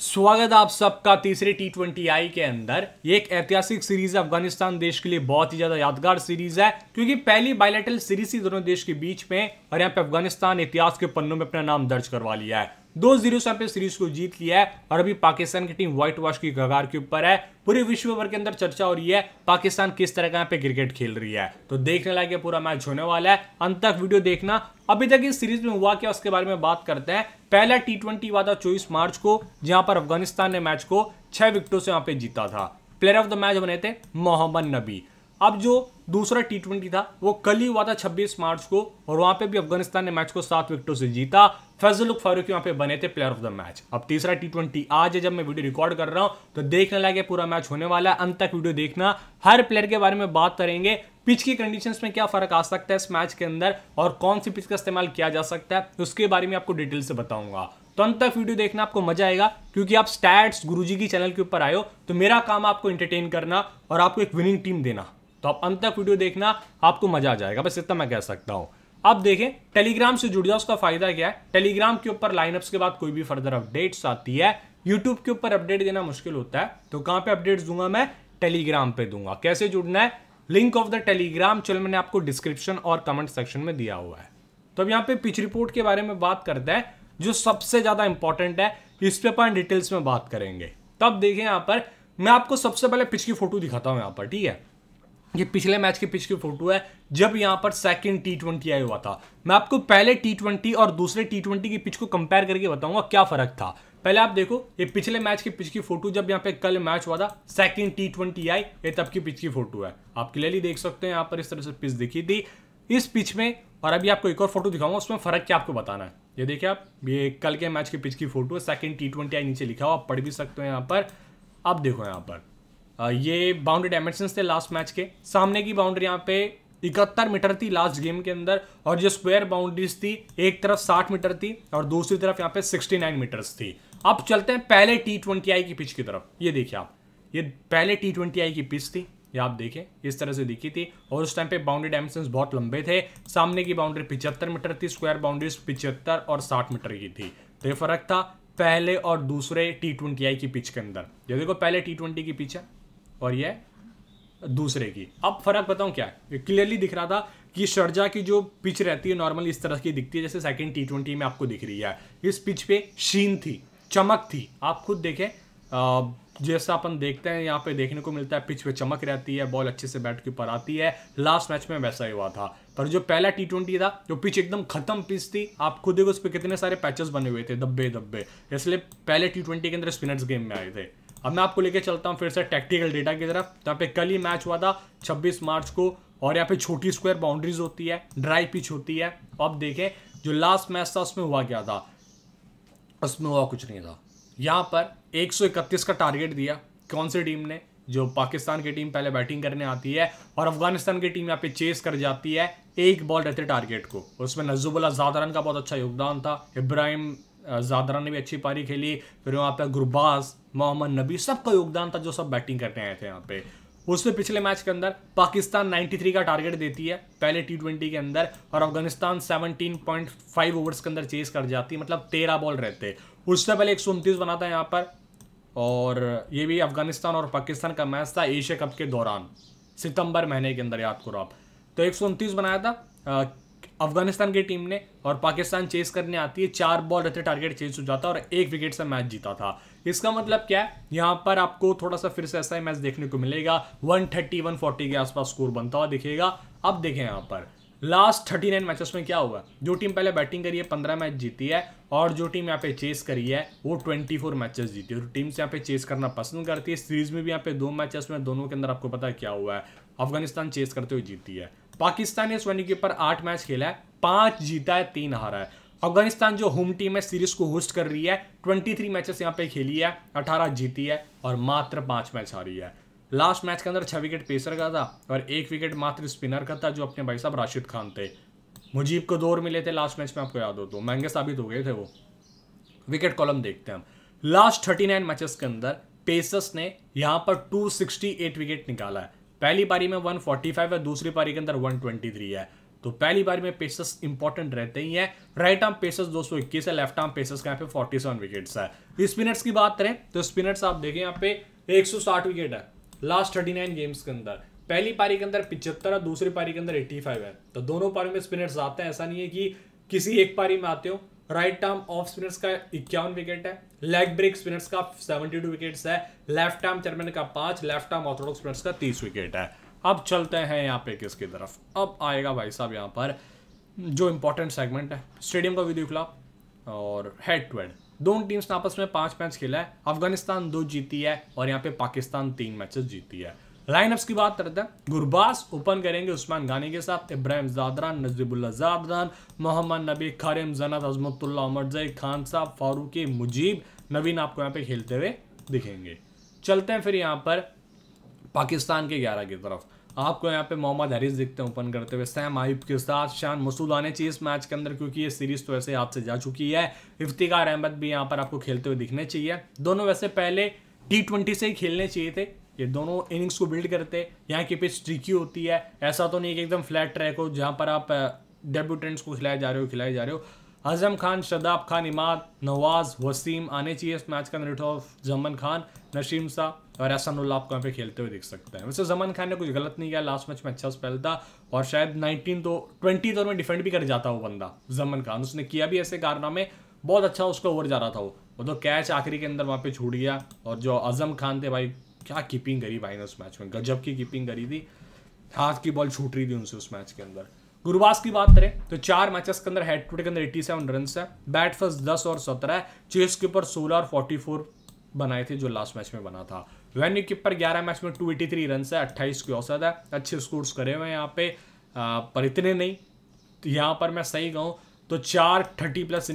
स्वागत आप सबका तीसरे टी ट्वेंटी आई के अंदर ये एक ऐतिहासिक सीरीज है अफगानिस्तान देश के लिए बहुत ही ज्यादा यादगार सीरीज है क्योंकि पहली बायलेटल सीरीज थी दोनों देश के बीच में और यहाँ पे अफगानिस्तान इतिहास के पन्नों में अपना नाम दर्ज करवा लिया है दो जीरो से यहाँ पे सीरीज को जीत लिया है और अभी पाकिस्तान की टीम व्हाइट वॉश की कगार के ऊपर है पूरे विश्व भर के अंदर चर्चा हो रही है पाकिस्तान किस तरह का यहाँ पे क्रिकेट खेल रही है तो देखने लायक पूरा मैच होने वाला है अंत तक वीडियो देखना अभी तक इस सीरीज में हुआ क्या उसके बारे में बात करते हैं पहला टी ट्वेंटी हुआ था चौबीस मार्च को जहां पर अफगानिस्तान ने मैच को छह विकेटों से यहाँ पे जीता था प्लेयर ऑफ द मैच बने थे मोहम्मद नबी अब जो दूसरा टी ट्वेंटी था वो कल ही हुआ था 26 मार्च को और वहां पे भी अफगानिस्तान ने मैच को सात विकेटों से जीता फैजल फारूक वहां पे बने थे प्लेयर ऑफ द मैच अब तीसरा टी ट्वेंटी आज है जब मैं वीडियो रिकॉर्ड कर रहा हूं तो देखने लगे पूरा मैच होने वाला है अंत तक वीडियो देखना हर प्लेयर के बारे में बात करेंगे पिच की कंडीशन में क्या फर्क आ सकता है इस मैच के अंदर और कौन सी पिच का इस्तेमाल किया जा सकता है उसके बारे में आपको डिटेल से बताऊंगा तो अंत तक वीडियो देखना आपको मजा आएगा क्योंकि आप स्टैट्स गुरुजी की चैनल के ऊपर आयो तो मेरा काम आपको एंटरटेन करना और आपको एक विनिंग टीम देना तो आप अंत तक वीडियो देखना आपको मजा आ जाएगा बस इतना मैं कह सकता हूं अब देखें टेलीग्राम से जुड़ जाओ उसका फायदा क्या है टेलीग्राम के ऊपर लाइनअप्स के बाद कोई भी फर्दर अपडेट्स आती है यूट्यूब के ऊपर अपडेट देना मुश्किल होता है तो कहां पे अपडेट्स दूंगा मैं टेलीग्राम पे दूंगा कैसे जुड़ना है लिंक ऑफ द टेलीग्राम चल मैंने आपको डिस्क्रिप्शन और कमेंट सेक्शन में दिया हुआ है तो अब यहाँ पे पिच रिपोर्ट के बारे में बात करते हैं जो सबसे ज़्यादा इंपॉर्टेंट है इस पर अपन डिटेल्स में बात करेंगे तब देखें यहां पर मैं आपको सबसे पहले पिच की फोटो दिखाता हूँ यहाँ पर ठीक है ये पिछले मैच के पिच की फोटो है जब यहाँ पर सेकंड टी ट्वेंटी आई हुआ था मैं आपको पहले टी ट्वेंटी और दूसरे टी ट्वेंटी की पिच को कंपेयर करके बताऊंगा क्या फ़र्क था पहले आप देखो ये पिछले मैच के पिच की फोटो जब यहाँ पे कल मैच हुआ था सेकंड टी ट्वेंटी आई ये तब की पिच की फोटो है आप क्लियरली देख सकते हैं यहाँ पर इस तरह से पिच दिखी थी इस पिच में और अभी आपको एक और फोटो दिखाऊंगा उसमें फ़र्क क्या आपको बताना है ये देखिए आप ये कल के मैच के पिच की फोटो है सेकंड टी ट्वेंटी आई नीचे लिखा हुआ आप पढ़ भी सकते हो यहाँ पर आप देखो यहाँ पर ये बाउंड्री डायमेंशन थे लास्ट मैच के सामने की बाउंड्री यहाँ पे इकहत्तर मीटर थी लास्ट गेम के अंदर और जो स्क्वायर बाउंड्रीज थी एक तरफ 60 मीटर थी और दूसरी तरफ यहाँ पे 69 मीटर्स थी अब चलते हैं पहले टी ट्वेंटी आई की पिच की तरफ ये देखिए आप ये पहले टी ट्वेंटी आई की पिच थी ये आप देखें इस तरह से दिखी थी और उस टाइम पे बाउंड्री डायमेंशन बहुत लंबे थे सामने की बाउंड्री पिचहत्तर मीटर थी स्क्वायर बाउंड्रीज पिचहत्तर और साठ मीटर की थी तो ये फर्क था पहले और दूसरे टी ट्वेंटी आई की पिच के अंदर ये देखो पहले टी ट्वेंटी की पिच है और ये दूसरे की अब फर्क बताऊं क्या है क्लियरली दिख रहा था कि शर्जा की जो पिच रहती है नॉर्मल इस तरह की दिखती है जैसे सेकंड टी ट्वेंटी में आपको दिख रही है इस पिच पे शीन थी चमक थी आप खुद देखें जैसा अपन देखते हैं यहाँ पे देखने को मिलता है पिच पे चमक रहती है बॉल अच्छे से बैट के ऊपर आती है लास्ट मैच में वैसा ही हुआ था पर जो पहला टी ट्वेंटी था जो पिच एकदम खत्म पिच थी आप खुद देखो उस पर कितने सारे पैचेस बने हुए थे धब्बे धब्बे इसलिए पहले टी ट्वेंटी के अंदर स्पिनर्स गेम में आए थे अब मैं आपको लेके चलता हूँ फिर से टेक्टिकल डेटा की तरफ यहाँ पे कल ही मैच हुआ था 26 मार्च को और यहाँ पे छोटी स्क्वायर बाउंड्रीज होती है ड्राई पिच होती है अब देखें जो लास्ट मैच था उसमें हुआ क्या था उसमें हुआ कुछ नहीं था यहाँ पर इकतीस का टारगेट दिया कौन सी टीम ने जो पाकिस्तान की टीम पहले बैटिंग करने आती है और अफगानिस्तान की टीम यहाँ पे चेस कर जाती है एक बॉल रहते टारगेट को उसमें नजूबुल्लाजाद रन का बहुत अच्छा योगदान था इब्राहिम जादरा ने भी अच्छी पारी खेली फिर वहाँ पे गुरबाज मोहम्मद नबी सबका योगदान था जो सब बैटिंग करने आए थे यहाँ पे उसमें पिछले मैच के अंदर पाकिस्तान 93 का टारगेट देती है पहले टी ट्वेंटी के अंदर और अफगानिस्तान 17.5 ओवर्स के अंदर चेस कर जाती है मतलब तेरह बॉल रहते उससे पहले एक बनाता है यहाँ पर और ये भी अफगानिस्तान और पाकिस्तान का मैच था एशिया कप के दौरान सितंबर महीने के अंदर याद करो आप तो एक बनाया था अफगानिस्तान की टीम ने और पाकिस्तान चेस करने आती है चार बॉल रहते टारगेट चेस हो जाता और एक विकेट से मैच जीता था इसका मतलब क्या है यहाँ पर आपको थोड़ा सा फिर से ऐसा ही मैच देखने को मिलेगा 130 140 के आसपास स्कोर बनता हुआ दिखेगा अब देखें यहाँ पर लास्ट थर्टी नाइन मैचेस में क्या हुआ जो टीम पहले बैटिंग करी है पंद्रह मैच जीती है और जो टीम यहाँ पे चेस करी है वो ट्वेंटी फोर मैचेस जीती है टीम से यहाँ पे चेस करना पसंद करती है सीरीज में भी यहाँ पे दो मैचेस में दोनों के अंदर आपको पता है क्या हुआ है अफगानिस्तान चेस करते हुए जीती है पाकिस्तान ने वनडे के ऊपर आठ मैच खेला है पांच जीता है तीन हारा है अफगानिस्तान जो होम टीम है सीरीज को होस्ट कर रही है ट्वेंटी थ्री मैचेस यहाँ पे खेली है अठारह जीती है और मात्र पांच मैच हारी है लास्ट मैच के अंदर छह विकेट पेसर का था और एक विकेट मात्र स्पिनर का था जो अपने भाई साहब राशिद खान थे मुजीब को दौर मिले थे लास्ट मैच में आपको याद हो तो महंगे साबित हो गए थे वो विकेट कॉलम देखते हैं हम लास्ट थर्टी नाइन मैचेस के अंदर पेसर्स ने यहाँ पर एट विकेट निकाला है पहली पारी में 145 है दूसरी पारी के अंदर 123 है तो पहली बारी में पेसर्स इंपॉर्टेंट रहते ही हैं राइट आर्म पेसस 221 है लेफ्ट आर्म पेसर्स का यहाँ पे 47 विकेट्स है स्पिनर्स तो की बात करें तो स्पिनर्स आप देखें यहाँ पे 160 विकेट है लास्ट 39 गेम्स के अंदर पहली पारी के अंदर पिचहत्तर है दूसरी पारी के अंदर 85 है तो दोनों पारी में स्पिनर्स आते हैं ऐसा नहीं है कि किसी एक पारी में आते हो राइट आर्म ऑफ स्पिनर्स का इक्यावन विकेट है लेग ब्रेक स्पिनर्स का सेवेंटी टू विकेट है लेफ्ट आर्म चेयरमैन का पांच लेफ्ट आर्म ऑर्थोडॉक्स स्पिनर्स का तीस विकेट है अब चलते हैं यहाँ पे किसकी तरफ अब आएगा भाई साहब यहाँ पर जो इंपॉर्टेंट सेगमेंट है स्टेडियम का विद्यू खिलाफ और हेड टू हेड दोनों टीम्स ने आपस में पांच मैच खेला है अफगानिस्तान दो जीती है और यहाँ पे पाकिस्तान तीन मैचेस जीती है लाइनअप्स की बात करते हैं गुरबास ओपन करेंगे उस्मान गानी के साथ इब्राहिम जादरान नजीबुल्ला जादरान मोहम्मद नबी खरिम जनत अजमतुल्ला उमरजई खान साहब फारूक मुजीब नवीन आपको यहाँ पे खेलते हुए दिखेंगे चलते हैं फिर यहाँ पर पाकिस्तान के ग्यारह की तरफ आपको यहाँ पे मोहम्मद हरीस दिखते हैं ओपन करते हुए सैम आयुब के साथ शान मसूद आने चाहिए इस मैच के अंदर क्योंकि ये सीरीज तो ऐसे हाथ से जा चुकी है इफ्तिकार अहमद भी यहाँ पर आपको खेलते हुए दिखने चाहिए दोनों वैसे पहले टी ट्वेंटी से ही खेलने चाहिए थे ये दोनों इनिंग्स को बिल्ड करते यहाँ की पिच ट्रिकी होती है ऐसा तो नहीं कि एकदम फ्लैट ट्रैक हो जहाँ पर आप डेब्यूटेंट्स को खिलाए जा रहे हो खिलाए जा रहे हो अजम खान शदाब खान इमाद नवाज वसीम आने चाहिए इस मैच का नरेट ऑफ जमन खान नशीम शाह और एहसानुल्ला आपको यहाँ पे खेलते हुए देख सकते हैं वैसे जमन खान ने कुछ गलत नहीं किया लास्ट मैच में अच्छा स्पेल था और शायद नाइनटीन तो ट्वेंटी तो में डिफेंड भी कर जाता वो बंदा जमन खान उसने किया भी ऐसे कारनामे बहुत अच्छा उसका ओवर जा रहा था वो वो तो कैच आखिरी के अंदर वहाँ पे छूट गया और जो अजम खान थे भाई क्या कीपिंग करी भाई ने उस मैच में गजब की कीपिंग करी थी हाथ की बॉल छूट रही थी उनसे उस मैच के अंदर गुरुवास की बात करें तो चार मैचेस के अंदर हेड टू के अंदर एट्टी सेवन रन है बैट फर्स्ट दस और सत्रह है चेस के ऊपर 16 और फोर बनाए थे जो लास्ट मैच में बना था वेन्यू कीपर ग्यारह मैच में टू एटी थ्री रन है अट्ठाईस की औसत है अच्छे स्कोर्स करे हुए हैं यहाँ पे आ, पर इतने नहीं तो यहाँ पर मैं सही कहूँ तो चार थर्टी प्लस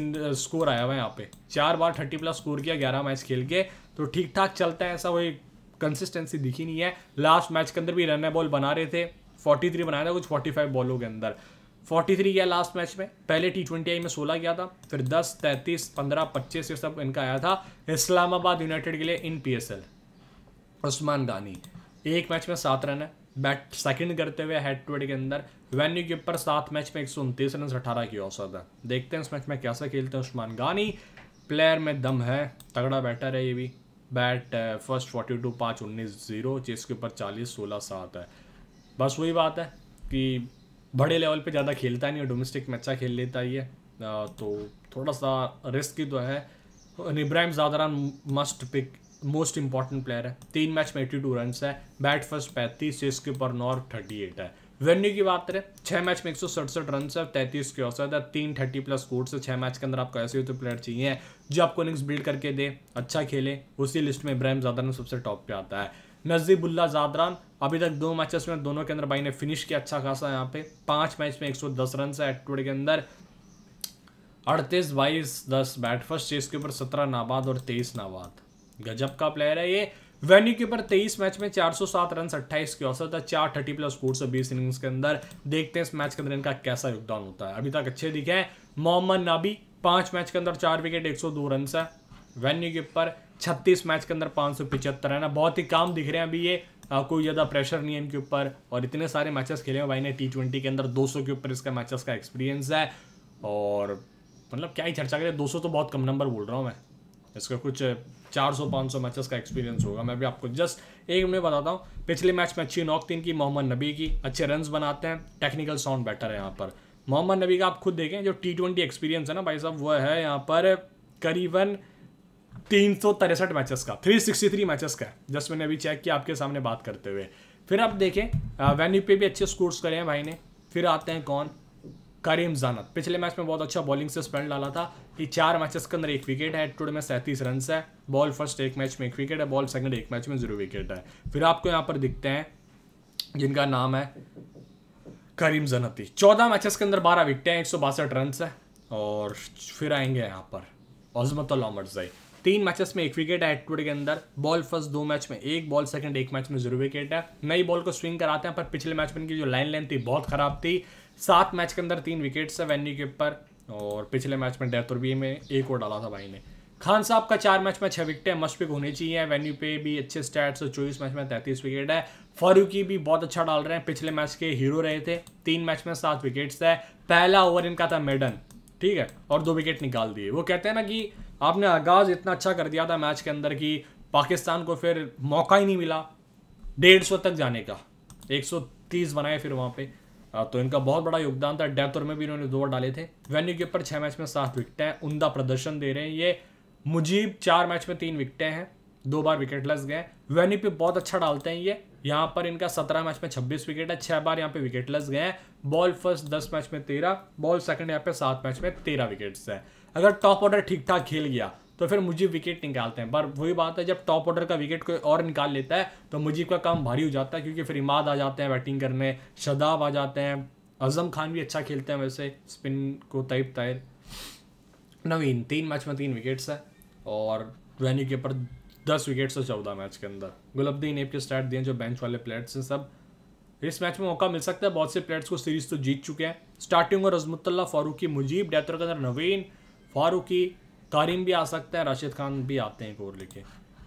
स्कोर आया हुआ है यहाँ पे चार बार थर्टी प्लस स्कोर किया ग्यारह मैच खेल के तो ठीक ठाक चलता है ऐसा वही कंसिस्टेंसी दिखी नहीं है लास्ट मैच के अंदर भी रन बॉल बना रहे थे 43 बनाया था कुछ 45 बॉलों के अंदर 43 गया लास्ट मैच में पहले टी ट्वेंटी आई में 16 गया था फिर 10 33 15 25 ये सब इनका आया था इस्लामाबाद यूनाइटेड के लिए इन पी उस्मान गानी एक मैच में सात रन है बैट सेकंड करते हुए हेड टू हेड के अंदर वेन्यू के ऊपर सात मैच में एक सौ उनतीस रन अठारह की औसत है देखते हैं उस मैच में कैसा खेलते हैं उस्मान गानी प्लेयर में दम है तगड़ा बैटर है ये भी बैट फर्स्ट फोर्टी टू पाँच उन्नीस जीरो चेस के ऊपर चालीस सोलह सात है बस वही बात है कि बड़े लेवल पे ज़्यादा खेलता नहीं है डोमेस्टिक में अच्छा खेल लेता ही है तो थोड़ा सा रिस्क ही तो है इब्राहिम ज्यादा must pick most important player है तीन मैच में एट्टी टू रन है बैट फर्स्ट पैंतीस चेस के ऊपर नॉर्थ थर्टी एट है वेन्यू की बात करें छः मैच में एक सौ सड़सठ रन से तैंतीस के औसत है तीन थर्टी प्लस कोर्ट से छः मैच के अंदर आपको ऐसे तो प्लेयर चाहिए जो आपको इनिंग्स बिल्ड करके दे अच्छा खेले उसी लिस्ट में इब्राहिम जादरान सबसे टॉप पे आता है नजीबुल्ला जादरान अभी तक दो मैचेस में दोनों के अंदर भाई ने फिनिश किया अच्छा खासा यहाँ पे पांच मैच में 110 रन है एटवुड के अंदर अड़तीस बाईस दस बैट फर्स्ट चेस के ऊपर सत्रह नाबाद और तेईस नाबाद गजब का प्लेयर है ये वेन्यू के ऊपर तेईस मैच में 407 रन 28 की औसत है चार थर्टी प्लस स्कोर सौ बीस इनिंग्स के अंदर देखते हैं इस मैच के अंदर इनका कैसा योगदान होता है अभी तक अच्छे दिखे हैं मोहम्मद नाबी पांच मैच के अंदर चार विकेट 102 रन है वेन्यू के ऊपर छत्तीस मैच के अंदर पाँच सौ पिचहत्तर है ना बहुत ही काम दिख रहे हैं अभी ये कोई ज़्यादा प्रेशर नहीं है इनके ऊपर और इतने सारे मैचेस खेले हैं भाई ने टी ट्वेंटी के अंदर सौ के ऊपर इसका मैचेस का एक्सपीरियंस है और मतलब क्या ही चर्चा करें सौ तो बहुत कम नंबर बोल रहा हूँ मैं इसका कुछ चार सौ पाँच सौ मैचेस का एक्सपीरियंस होगा मैं भी आपको जस्ट एक मिनट बताता हूँ पिछले मैच में अच्छी नॉक तीन की मोहम्मद नबी की अच्छे रन बनाते हैं टेक्निकल साउंड बेटर है यहाँ पर मोहम्मद नबी का आप खुद देखें जो टी ट्वेंटी एक्सपीरियंस है ना भाई साहब वह है यहाँ पर करीबन तीन सौ तिरसठ मैचेस का थ्री सिक्सटी थ्री मैचेस का जस्ट मैंने अभी चेक किया आपके सामने बात करते हुए फिर आप देखें वेन्यू पे भी अच्छे स्कोर्स करे हैं भाई ने फिर आते हैं कौन करीम जानत पिछले मैच में बहुत अच्छा बॉलिंग से स्पेल डाला था कि चार मैचेस के अंदर एक विकेट है टूड में सैंतीस रन है बॉल फर्स्ट एक मैच में एक विकेट है बॉल सेकंड एक मैच में जीरो विकेट है फिर आपको यहाँ पर दिखते हैं जिनका नाम है करीम जनती चौदह मैचेस के अंदर बारह हैं एक सौ बासठ रन है और फिर आएंगे यहाँ पर अजमत मर्जाई तीन मैचेस में एक विकेट है टूड के अंदर बॉल फर्स्ट दो मैच में एक बॉल सेकंड एक मैच में जीरो विकेट है नई बॉल को स्विंग कराते हैं पर पिछले मैच में इनकी जो लाइन लेंथ थी बहुत खराब थी सात मैच के अंदर तीन विकेट्स है वेन्यू के ऊपर और पिछले मैच में डेथ और बी में एक और डाला था भाई ने खान साहब का चार मैच में छः विकेटें मस्ट पिक होनी चाहिए वेन्यू पे भी अच्छे स्टैट्स चौबीस मैच में तैंतीस विकेट है फारूकी भी बहुत अच्छा डाल रहे हैं पिछले मैच के हीरो रहे थे तीन मैच में सात विकेट्स है पहला ओवर इनका था मेडन ठीक है और दो विकेट निकाल दिए वो कहते हैं ना कि आपने आगाज़ इतना अच्छा कर दिया था मैच के अंदर कि पाकिस्तान को फिर मौका ही नहीं मिला डेढ़ सौ तक जाने का एक सौ तीस बनाए फिर वहाँ पे हाँ, तो इनका बहुत बड़ा योगदान था डेथ ओवर में भी इन्होंने दो ओवर डाले थे वेन्यू के ऊपर छः मैच में सात विकटें उमदा प्रदर्शन दे रहे हैं ये मुजीब चार मैच में तीन विकटें हैं दो बार विकेट लस गए वेन्यू पे बहुत अच्छा डालते हैं ये यहाँ पर इनका सत्रह मैच में छब्बीस विकेट है छह बार यहाँ पे लस गए हैं बॉल फर्स्ट दस मैच में तेरह बॉल सेकंड यहाँ पे सात मैच में तेरह विकेट्स हैं अगर टॉप ऑर्डर ठीक ठाक खेल गया तो फिर मुझे विकेट निकालते हैं पर वही बात है जब टॉप ऑर्डर का विकेट कोई और निकाल लेता है तो मुजीब का काम भारी हो जाता है क्योंकि फिर इमाद आ जाते हैं बैटिंग करने शदाब आ जाते हैं अजम खान भी अच्छा खेलते हैं वैसे स्पिन को तयब तैर नवीन तीन मैच में तीन विकेट्स है और रोहनी के ऊपर दस विकेट्स और चौदह मैच के अंदर गुलबदीन एप के स्टार्ट दिए जो बेंच वाले प्लेयर्स हैं सब इस मैच में मौका मिल सकता है बहुत से प्लेयर्स को सीरीज तो जीत चुके हैं स्टार्टिंग और अजमतुल्ला फारूकी मुजीब डेतर के अंदर नवीन फारूकी करीम भी आ सकता है राशिद खान भी आते हैं कोर लेके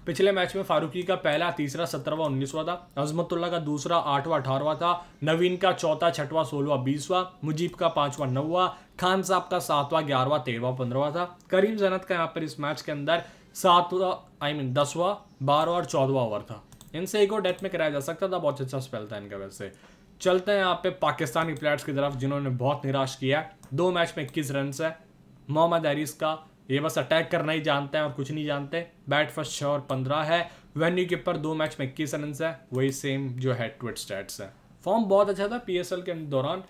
पिछले मैच में फारूकी का पहला तीसरा सत्रहवा उन्नीसवा था अजमतुल्ला का दूसरा आठवां अठारवा था नवीन का चौथा छठवा सोलवा बीसवा मुजीब का पांचवा नौवा खान साहब का सातवा ग्यारहवा तेरहवा पंद्रहवा था करीम जनत का यहाँ पर इस मैच के अंदर सातवा आई मीन दसवा बारहवा और चौदवा ओवर था इनसे एक और डेथ में कराया जा सकता था बहुत अच्छा स्पेल था इनका वैसे चलते हैं यहाँ पे पाकिस्तानी प्लेयर्स की तरफ जिन्होंने बहुत निराश किया दो मैच में इक्कीस रन है मोहम्मद हरीस का ये बस अटैक करना ही जानते हैं और कुछ नहीं जानते बैट फर्स्ट छः और पंद्रह है वेन्यू कीपर दो मैच में इक्कीस रन है वही सेम जो है ट्विट स्टैट्स है फॉर्म बहुत अच्छा था पी के दौरान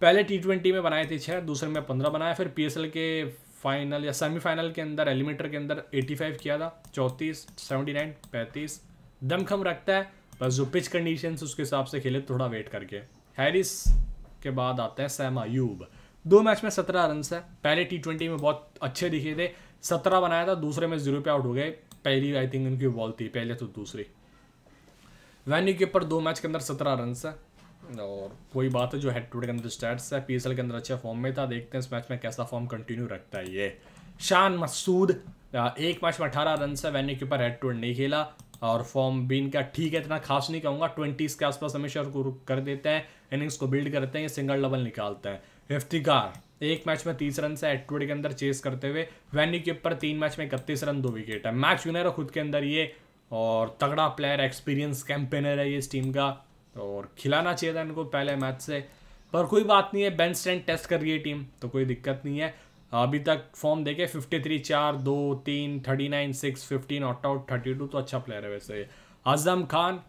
पहले टी ट्वेंटी में बनाए थे छः दूसरे में पंद्रह बनाया फिर पी के फाइनल या सेमीफाइनल के अंदर एलिमीटर के अंदर एटी फाइव किया था चौंतीस नाइन पैंतीस दमखम रखता है बस जो पिच कंडीशन उसके हिसाब से खेले थोड़ा वेट करके हैरिस के बाद आते हैं सैम अयूब दो मैच में सत्रह रन है पहले टी ट्वेंटी में बहुत अच्छे दिखे थे सत्रह बनाया था दूसरे में जीरो पे आउट हो गए पहली आई थिंक उनकी बॉल थी पहले तो दूसरी वैन्यू के ऊपर दो मैच के अंदर सत्रह रन है और वही बात है जो हेड टू के अंदर स्टैट्स है पी के अंदर अच्छा फॉर्म में था देखते हैं इस मैच में कैसा फॉर्म कंटिन्यू रखता है ये शान मसूद एक मैच में अठारह रन है वैन्यू के ऊपर हेड टू नहीं खेला और फॉर्म भी इनका ठीक है इतना खास नहीं कहूँगा ट्वेंटीज़ के आसपास हमेशा कर देते हैं इनिंग्स को बिल्ड करते हैं सिंगल डबल निकालते हैं इफ्तिकार एक मैच में तीस रन से एटवर्ड के अंदर चेस करते हुए वैनी के ऊपर तीन मैच में इकतीस रन दो विकेट है मैच विनर है खुद के अंदर ये और तगड़ा प्लेयर एक्सपीरियंस कैंपेनर है ये इस टीम का और खिलाना चाहिए था इनको पहले मैच से पर कोई बात नहीं है बेन स्टैंड टेस्ट कर रही है टीम तो कोई दिक्कत नहीं है अभी तक फॉर्म देखे फिफ्टी थ्री चार दो तीन thirty nine six fifteen out out thirty two तो अच्छा प्लेयर है वैसे आजम खान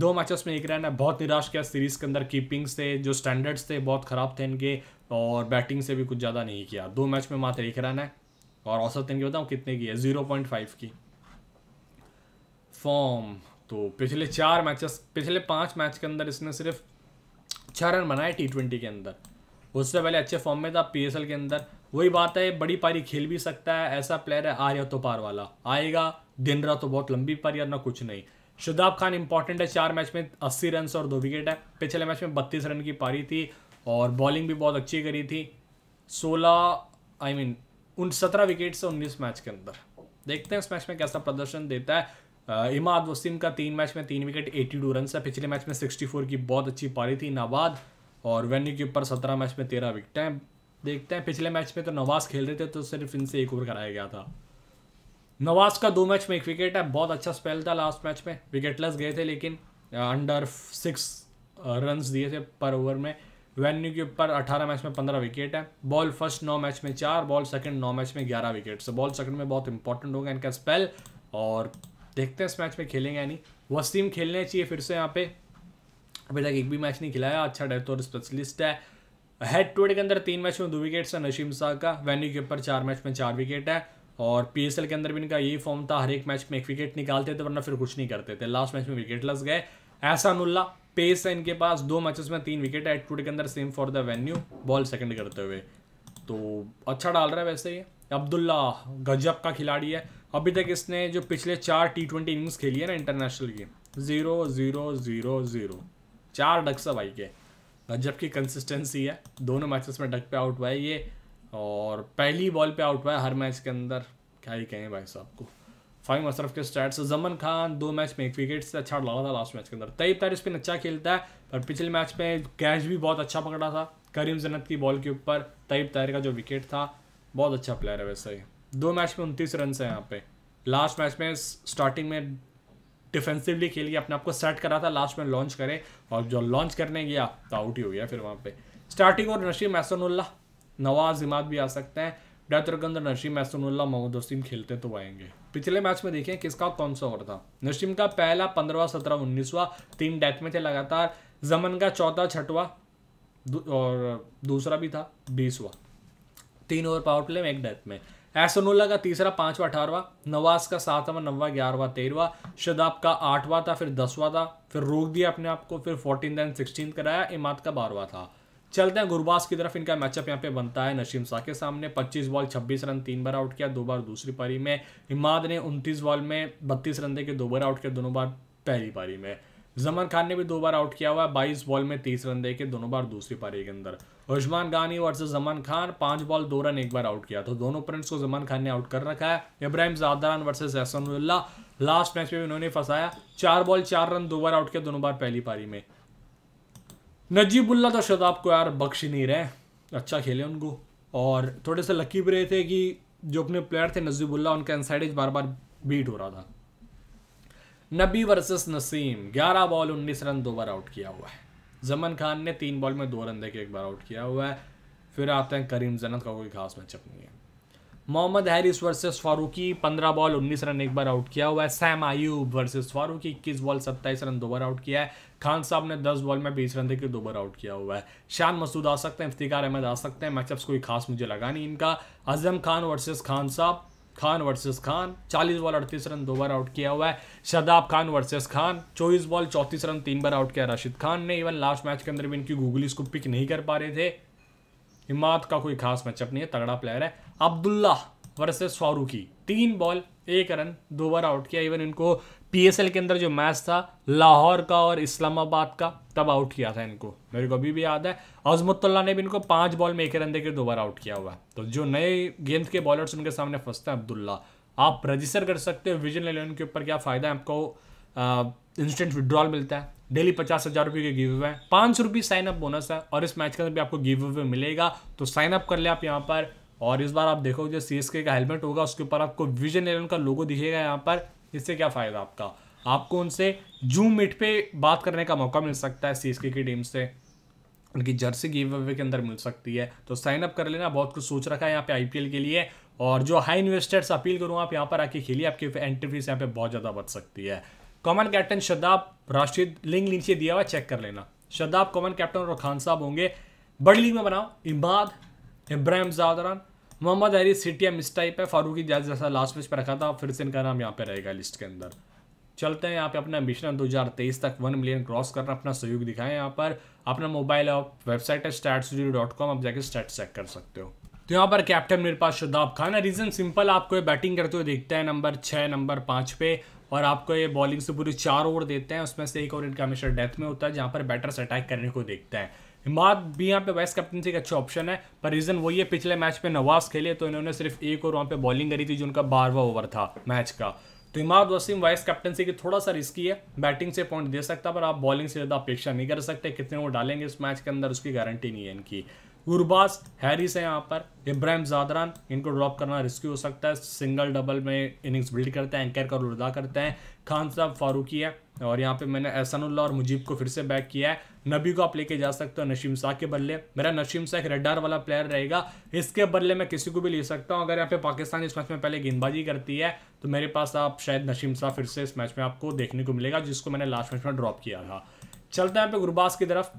दो मैचेस में एक रन है बहुत निराश किया सीरीज के अंदर कीपिंग्स थे जो स्टैंडर्ड्स थे बहुत ख़राब थे इनके और बैटिंग से भी कुछ ज़्यादा नहीं किया दो मैच में मात्र एक रन है और औसत इनके बताऊँ कितने की है ज़ीरो पॉइंट फाइव की फॉर्म तो पिछले चार मैचेस पिछले पाँच मैच के अंदर इसने सिर्फ छः रन बनाए टी ट्वेंटी के अंदर उससे पहले अच्छे फॉर्म में था पी के अंदर वही बात है बड़ी पारी खेल भी सकता है ऐसा प्लेयर है आर्या तो पार वाला आएगा दिन रात तो बहुत लंबी पारी और ना कुछ नहीं शुदाब खान इंपॉर्टेंट है चार मैच में अस्सी रन और दो विकेट है पिछले मैच में बत्तीस रन की पारी थी और बॉलिंग भी बहुत अच्छी करी थी सोलह आई मीन उन सत्रह विकेट से उन्नीस मैच के अंदर देखते हैं इस मैच में कैसा प्रदर्शन देता है इमाद वसीम का तीन मैच में तीन विकेट एटी टू रन है पिछले मैच में सिक्सटी फोर की बहुत अच्छी पारी थी नवाद और वेन्यू के ऊपर सत्रह मैच में तेरह विकेटें देखते हैं पिछले मैच में तो नवाज खेल रहे थे तो सिर्फ इनसे एक ओवर कराया गया था नवाज का दो मैच में एक विकेट है बहुत अच्छा स्पेल था लास्ट मैच में विकेटलेस गए थे लेकिन अंडर सिक्स रन्स दिए थे पर ओवर में वेन्यू के ऊपर अठारह मैच में पंद्रह विकेट है बॉल फर्स्ट नौ मैच में चार बॉल सेकंड नौ मैच में ग्यारह विकेट सो बॉल सेकंड में बहुत इंपॉर्टेंट होगा इनका स्पेल और देखते हैं इस मैच में खेलेंगे या नहीं वसीम खेलने चाहिए फिर से यहाँ पे अभी तक एक भी मैच नहीं खिलाया अच्छा डेथ और स्पेशलिस्ट है हेड टू के अंदर तीन मैच में दो विकेट्स है नशीम शाह का वेन्यू के ऊपर चार मैच में चार विकेट है और पी के अंदर भी इनका यही फॉर्म था हर एक मैच में एक विकेट निकालते थे वरना फिर कुछ नहीं करते थे लास्ट मैच में विकेट लस गए नुल्ला पेस है इनके पास दो मैचेस में तीन विकेट है टूडे के अंदर same for the venue ball second करते हुए तो अच्छा डाल रहा है वैसे ये अब्दुल्ला गजब का खिलाड़ी है अभी तक इसने जो पिछले चार टी ट्वेंटी इनिंग्स खेली है ना इंटरनेशनल की ज़ीरो ज़ीरो ज़ीरो ज़ीरो चार डक्स भाई के गजब की कंसिस्टेंसी है दोनों मैचेस में डक पे आउट हुआ है ये और पहली बॉल पे आउट हुआ है हर मैच के अंदर क्या ही कहें भाई साहब को फाइव अशरफ के स्टैट्स जमन खान दो मैच में एक विकेट से अच्छा लगा था लास्ट मैच के अंदर तयब तारिफ स्पिन अच्छा खेलता है पर पिछले मैच में कैच भी बहुत अच्छा पकड़ा था करीम जन्नत की बॉल के ऊपर तयब ताहिर का जो विकेट था बहुत अच्छा प्लेयर है वैसे ही दो मैच में उनतीस रन है यहाँ पे लास्ट मैच में स्टार्टिंग में डिफेंसिवली खेल के अपने आप को सेट करा था लास्ट में लॉन्च करे और जो लॉन्च करने गया तो आउट ही हो गया फिर वहाँ पे स्टार्टिंग और नशीब मैसनुल्ला नवाज इमाद भी आ सकते हैं डैतरकंदर नशीम एहसनुल्ला मोहम्मद वसीम खेलते तो आएंगे पिछले मैच में देखें किसका कौन सा ओवर था नशीम का पहला पंद्रवा सत्रह उन्नीसवा तीन डेथ में थे लगातार जमन का चौथा छठवा और दूसरा भी था बीसवा तीन ओवर पावर प्ले में एक डेथ में एहसनुल्ला का तीसरा पांचवा अठारवा नवाज का सातवा नवा ग्यारहवा तेरहवा शदाब का आठवा था फिर दसवा था फिर रोक दिया अपने आप को फिर फोर्टीन एंड सिक्सटीन कराया इमाद का बारहवा था चलते हैं गुरबास की तरफ इनका मैचअप यहाँ पे बनता है नशीम शाह के सामने 25 बॉल 26 रन तीन बार आउट किया दो बार दूसरी पारी में हिमाद ने 29 बॉल में 32 रन देके दो बार आउट किया दोनों बार पहली पारी में जमन खान ने भी दो बार आउट किया हुआ है बाईस बॉल में तीस रन देके दोनों बार दूसरी पारी के अंदर उजमान गानी वर्सेज जमन खान पांच बॉल दो रन एक बार आउट किया तो दोनों ओपनेंट्स को जमन खान ने आउट कर रखा है Ibrahim Zadran versus Ehsanullah last match में भी उन्होंने फंसाया चार बॉल चार रन दो बार आउट किया दोनों बार पहली पारी में नजीबुल्ला तो शताब को यार बख्श नहीं रहे अच्छा खेले उनको और थोड़े से लकी भी रहे थे कि जो अपने प्लेयर थे नजीबुल्ला उनका एनसाइडेज बार बार बीट हो रहा था नबी वर्सेस नसीम 11 बॉल 19 रन दो बार आउट किया हुआ है जमन खान ने तीन बॉल में दो रन देके एक बार आउट किया हुआ है फिर आते हैं करीम जनत का कोई खास मैचअप नहीं है मोहम्मद हैरिस वर्सेस फारूकी पंद्रह बॉल उन्नीस रन एक बार आउट किया हुआ है सैम आयूब वर्सेस फारूकी इक्कीस बॉल सत्ताईस रन दो बार आउट किया है खान साहब ने दस बॉल में बीस रन देकर दो बार आउट किया हुआ है शान मसूद आ सकते हैं इफ्तिकार अहमद आ सकते हैं मैचअप्स कोई खास मुझे लगा नहीं इनका अजम खान वर्सेस खान साहब खान वर्सेस खान 40 बॉल अड़तीस रन दो बार आउट किया हुआ है शदाब खान वर्सेस खान 24 बॉल चौंतीस रन तीन बार आउट किया राशिद खान ने इवन लास्ट मैच के अंदर भी इनकी गूगली को पिक नहीं कर पा रहे थे हिमात का कोई खास मैचअप नहीं है तगड़ा प्लेयर है अब्दुल्ला वर्सेस फारूकी तीन बॉल एक रन दो बार आउट किया इवन इनको पीएसएल के अंदर जो मैच था लाहौर का और इस्लामाबाद का तब आउट किया था इनको मेरे को अभी भी याद है अजमतुल्ला ने भी इनको पांच बॉल में एक रन देकर दो बार आउट किया हुआ तो जो नए गेंद के बॉलर्स उनके सामने फंसते हैं अब्दुल्ला आप रजिस्टर कर सकते हो विजन इलेवन के ऊपर क्या फ़ायदा है आपको इंस्टेंट विड्रॉल मिलता है डेली पचास हज़ार रुपये के गिव अवे हैं पाँच सौ रुपये साइन अप बोनस है और इस मैच के अंदर भी आपको गिव अवे मिलेगा तो साइन अप कर ले आप यहाँ पर और इस बार आप देखो जो सी का हेलमेट होगा उसके ऊपर आपको विजन एलेवन का लोगो दिखेगा यहाँ पर इससे क्या फ़ायदा आपका आपको उनसे जूम मिट पे बात करने का मौका मिल सकता है सी की टीम से उनकी जर्सी गिव अवे के अंदर मिल सकती है तो साइन अप कर लेना बहुत कुछ सोच रखा है यहाँ पे आईपीएल के लिए और जो हाई इन्वेस्टर्स अपील करूँ आप यहाँ पर आके खेलिए आपकी एंट्री फीस यहाँ पे बहुत ज़्यादा बच सकती है कॉमन कैप्टन शदाब राष्ट्रीय लिंक नीचे दिया हुआ चेक कर लेना शदाब कॉमन कैप्टन और खान साहब होंगे बड़ी लीग में बनाओ इमाद इब्राहिम जादरान मोहम्मद हैरिस सिटी एम इस टाइप है फारूक इजाज जैसा लास्ट मैच पर रखा था फिर से इनका नाम यहाँ पे रहेगा लिस्ट के अंदर चलते हैं यहाँ पे अपना मिशन 2023 तक वन मिलियन क्रॉस करना अपना सहयोग दिखाएं यहाँ पर अपना मोबाइल आप वेबसाइट है स्टैट्स डॉट कॉम आप जाके स्टैट चेक कर सकते हो तो यहाँ पर कैप्टन मेरे पास शुदाब खान है रीज़न सिंपल आपको ये बैटिंग करते हुए देखते हैं नंबर छः नंबर पाँच पे और आपको ये बॉलिंग से पूरी चार ओवर देते हैं उसमें से एक ओवर इनका हमेशा डेथ में होता है जहाँ पर बैटर्स अटैक करने को देखते हैं हिमाद भी यहाँ पे वाइस कैप्टनसी एक अच्छा ऑप्शन है पर रीज़न वही है पिछले मैच में नवाज खेले तो इन्होंने सिर्फ एक और वहाँ पे बॉलिंग करी थी जो उनका बारहवा ओवर था मैच का तो इमाद वसीम वाइस कैप्टनसी की थोड़ा सा रिस्की है बैटिंग से पॉइंट दे सकता पर आप बॉलिंग से ज़्यादा अपेक्षा नहीं कर सकते कितने वो डालेंगे इस मैच के अंदर उसकी गारंटी नहीं है इनकी गुरबाज हैरिस है यहाँ पर इब्राहिम जादरान इनको ड्रॉप करना रिस्की हो सकता है सिंगल डबल में इनिंग्स बिल्ड करते हैं एंकर का रुदा करते हैं खान साहब फारूकी है और यहाँ पे मैंने एहसानुल्ला और मुजीब को फिर से बैक किया है नबी को आप लेके जा सकते हो नशीम शाह के बदले मेरा नशीम शाह एक रेडार वाला प्लेयर रहेगा इसके बदले मैं किसी को भी ले सकता हूँ अगर यहाँ पे पाकिस्तान इस मैच में पहले गेंदबाजी करती है तो मेरे पास आप शायद नशीम शाह फिर से इस मैच में आपको देखने को मिलेगा जिसको मैंने लास्ट मैच में ड्रॉप किया था चलते हैं पे गुरबास की तरफ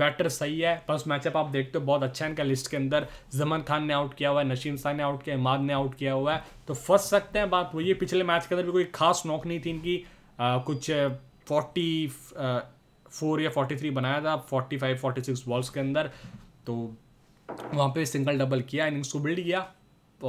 बैटर सही है पर उस मैचअप आप देखते हो बहुत अच्छा है इनका लिस्ट के अंदर जमन खान ने आउट किया हुआ है नशीम शाह ने आउट किया इमाद ने आउट किया हुआ है तो फंस सकते हैं बात वही ये पिछले मैच के अंदर भी कोई खास नौक नहीं थी इनकी आ, uh, कुछ फोर्टी uh, फोर uh, या फोर्टी थ्री बनाया था forty five forty six balls के अंदर तो वहाँ पे सिंगल डबल किया इनिंग्स को बिल्ड किया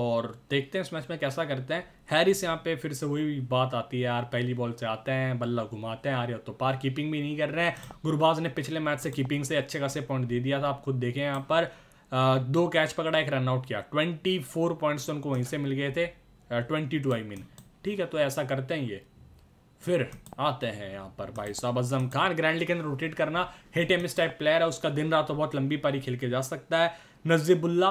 और देखते हैं इस मैच में कैसा करते हैं हैरिस यहाँ पे फिर से वही बात आती है यार पहली बॉल से आते हैं बल्ला घुमाते हैं आर्य तो पार कीपिंग भी नहीं कर रहे हैं गुरबाज ने पिछले मैच से कीपिंग से अच्छे खासे पॉइंट दे दिया था आप खुद देखें यहाँ पर आ, दो कैच पकड़ा एक रनआउट किया ट्वेंटी फोर पॉइंट्स तो उनको वहीं से मिल गए थे ट्वेंटी टू आई मीन ठीक है तो ऐसा करते हैं ये फिर आते हैं यहाँ पर भाई साहब अजम खान लीग के अंदर रोटेट करना हेट एम टाइप प्लेयर है उसका दिन रात तो बहुत लंबी पारी खेल के जा सकता है नजीबुल्ला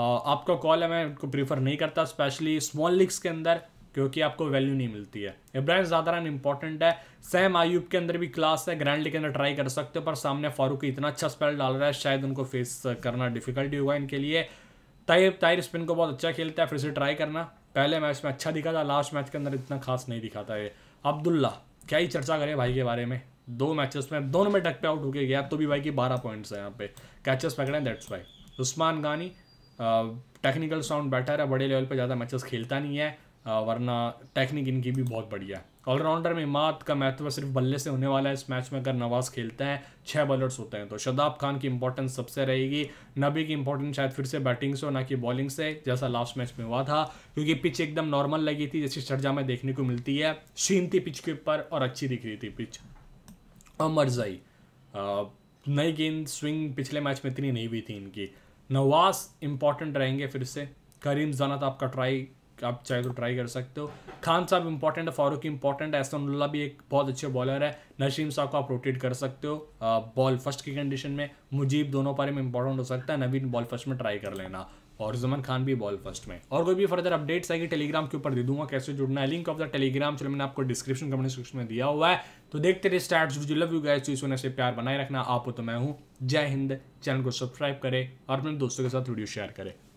आपका कॉल है मैं उनको प्रीफर नहीं करता स्पेशली स्मॉल लीग्स के अंदर क्योंकि आपको वैल्यू नहीं मिलती है इब्राहिम ज्यादा इंपॉर्टेंट है सैम आयुब के अंदर भी क्लास है लीग के अंदर ट्राई कर सकते हो पर सामने फारूक इतना अच्छा स्पेल डाल रहा है शायद उनको फेस करना डिफिकल्टी होगा इनके लिए ताहिर ताहिर स्पिन को बहुत अच्छा खेलता है फिर से ट्राई करना पहले मैच में अच्छा दिखा था लास्ट मैच के अंदर इतना खास नहीं दिखा था ये अब्दुल्ला क्या ही चर्चा करें भाई के बारे में दो मैचेस में दोनों में टक पे आउट होके गया तो भी भाई की बारह पॉइंट्स है यहाँ पे कैचेस पकड़े दैट्स वाई उस्मान गानी टेक्निकल साउंड बेटर है बड़े लेवल पे ज़्यादा मैचेस खेलता नहीं है वरना टेक्निक इनकी भी बहुत बढ़िया है ऑलराउंडर में इमाद का महत्व सिर्फ बल्ले से होने वाला है इस मैच में अगर नवाज खेलते हैं छः बॉलर्स होते हैं तो शदाब खान की इंपॉर्टेंस सबसे रहेगी नबी की इंपॉर्टेंस शायद फिर से बैटिंग से और ना कि बॉलिंग से जैसा लास्ट मैच में हुआ था क्योंकि पिच एकदम नॉर्मल लगी थी जैसी चर्चा में देखने को मिलती है शीन थी पिच के ऊपर और अच्छी दिख रही थी पिच और मरजाई नई गेंद स्विंग पिछले मैच में इतनी नहीं हुई थी इनकी नवाज इंपॉर्टेंट रहेंगे फिर से करीम था तो आपका ट्राई आप चाहे तो ट्राई कर सकते हो खान साहब इंपॉर्टेंट है फारूक इंपॉर्टेंट है एसनल्ला भी एक बहुत अच्छे बॉलर है नशीम साहब को आप रोटेट कर सकते हो बॉल फर्स्ट की कंडीशन में मुजीब दोनों पारे में इंपॉर्टेंट हो सकता है नवीन बॉल फर्स्ट में ट्राई कर लेना और जुमन खान भी बॉल फर्स्ट में और कोई भी फर्दर अपडेट्स आएगी टेलीग्राम के ऊपर दे दूंगा कैसे जुड़ना है लिंक ऑफ द टेलीग्राम चलो मैंने आपको डिस्क्रिप्शन कमेंट सेक्शन में दिया हुआ है तो देखते रहे स्टार्ट जो लव यू गैस चीज़ से प्यार बनाए रखना आप हो तो मैं हूँ जय हिंद चैनल को सब्सक्राइब करें और अपने दोस्तों के साथ वीडियो शेयर करें